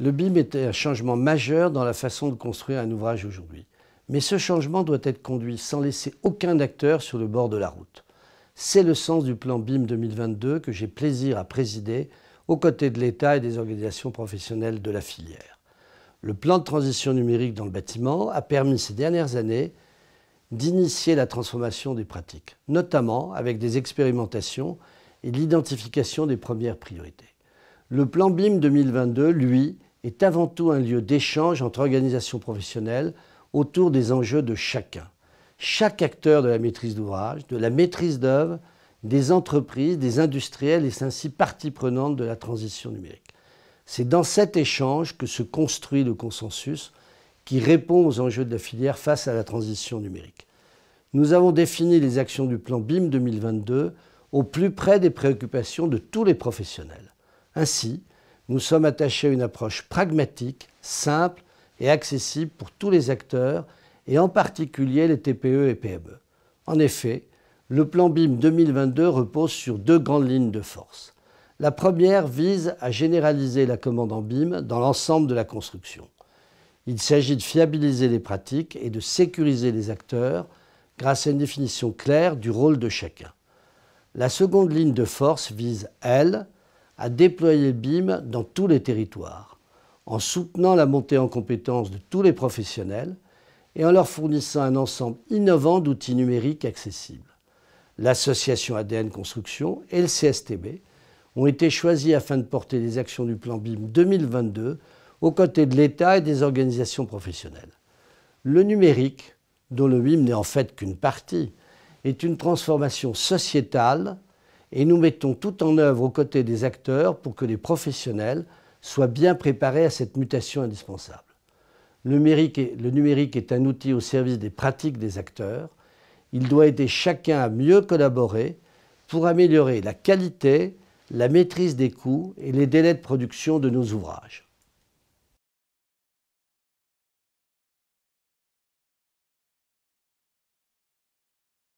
Le BIM était un changement majeur dans la façon de construire un ouvrage aujourd'hui. Mais ce changement doit être conduit sans laisser aucun acteur sur le bord de la route. C'est le sens du plan BIM 2022 que j'ai plaisir à présider aux côtés de l'État et des organisations professionnelles de la filière. Le plan de transition numérique dans le bâtiment a permis ces dernières années d'initier la transformation des pratiques, notamment avec des expérimentations et l'identification des premières priorités. Le plan BIM 2022, lui, est avant tout un lieu d'échange entre organisations professionnelles autour des enjeux de chacun. Chaque acteur de la maîtrise d'ouvrage, de la maîtrise d'œuvre, des entreprises, des industriels est ainsi partie prenante de la transition numérique. C'est dans cet échange que se construit le consensus qui répond aux enjeux de la filière face à la transition numérique. Nous avons défini les actions du plan BIM 2022 au plus près des préoccupations de tous les professionnels. Ainsi, nous sommes attachés à une approche pragmatique, simple et accessible pour tous les acteurs, et en particulier les TPE et PME. En effet, le plan BIM 2022 repose sur deux grandes lignes de force. La première vise à généraliser la commande en BIM dans l'ensemble de la construction. Il s'agit de fiabiliser les pratiques et de sécuriser les acteurs grâce à une définition claire du rôle de chacun. La seconde ligne de force vise, elle, à déployer BIM dans tous les territoires, en soutenant la montée en compétences de tous les professionnels et en leur fournissant un ensemble innovant d'outils numériques accessibles. L'association ADN Construction et le CSTB ont été choisis afin de porter les actions du plan BIM 2022 aux côtés de l'État et des organisations professionnelles. Le numérique, dont le BIM n'est en fait qu'une partie, est une transformation sociétale et nous mettons tout en œuvre aux côtés des acteurs pour que les professionnels soient bien préparés à cette mutation indispensable. Le numérique, est, un outil au service des pratiques des acteurs. Il doit aider chacun à mieux collaborer pour améliorer la qualité, la maîtrise des coûts et les délais de production de nos ouvrages.